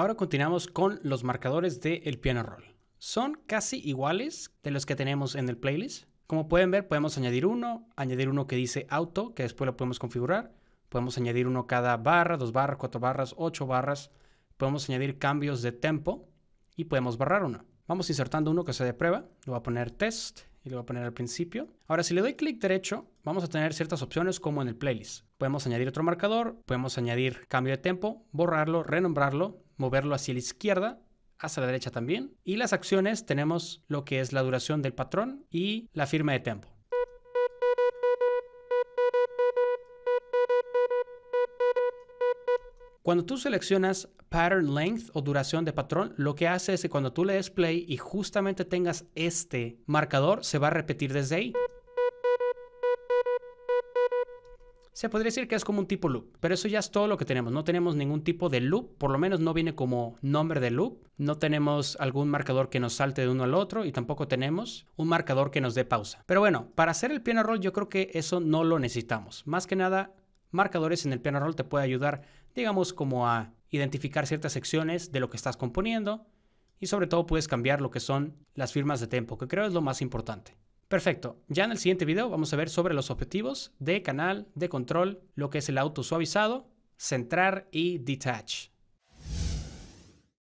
Ahora continuamos con los marcadores del piano roll. Son casi iguales de los que tenemos en el playlist. Como pueden ver, podemos añadir uno, añadir uno que dice auto, que después lo podemos configurar. Podemos añadir uno cada barra, dos barras, cuatro barras, ocho barras. Podemos añadir cambios de tempo y podemos barrar uno. Vamos insertando uno que sea de prueba. Lo voy a poner test y lo voy a poner al principio. Ahora, si le doy clic derecho, vamos a tener ciertas opciones como en el playlist. Podemos añadir otro marcador, podemos añadir cambio de tempo, borrarlo, renombrarlo, moverlo hacia la izquierda, hacia la derecha también. Y las acciones tenemos lo que es la duración del patrón y la firma de tiempo. Cuando tú seleccionas pattern length o duración de patrón, lo que hace es que cuando tú le des play y justamente tengas este marcador, se va a repetir desde ahí. Se podría decir que es como un tipo loop, pero eso ya es todo lo que tenemos. No tenemos ningún tipo de loop, por lo menos no viene como nombre de loop. No tenemos algún marcador que nos salte de uno al otro y tampoco tenemos un marcador que nos dé pausa. Pero bueno, para hacer el piano roll yo creo que eso no lo necesitamos. Más que nada, marcadores en el piano roll te puede ayudar, digamos, como a identificar ciertas secciones de lo que estás componiendo y sobre todo puedes cambiar lo que son las firmas de tempo, que creo es lo más importante. Perfecto, ya en el siguiente video vamos a ver sobre los objetivos de canal, de control, lo que es el auto suavizado, centrar y detach.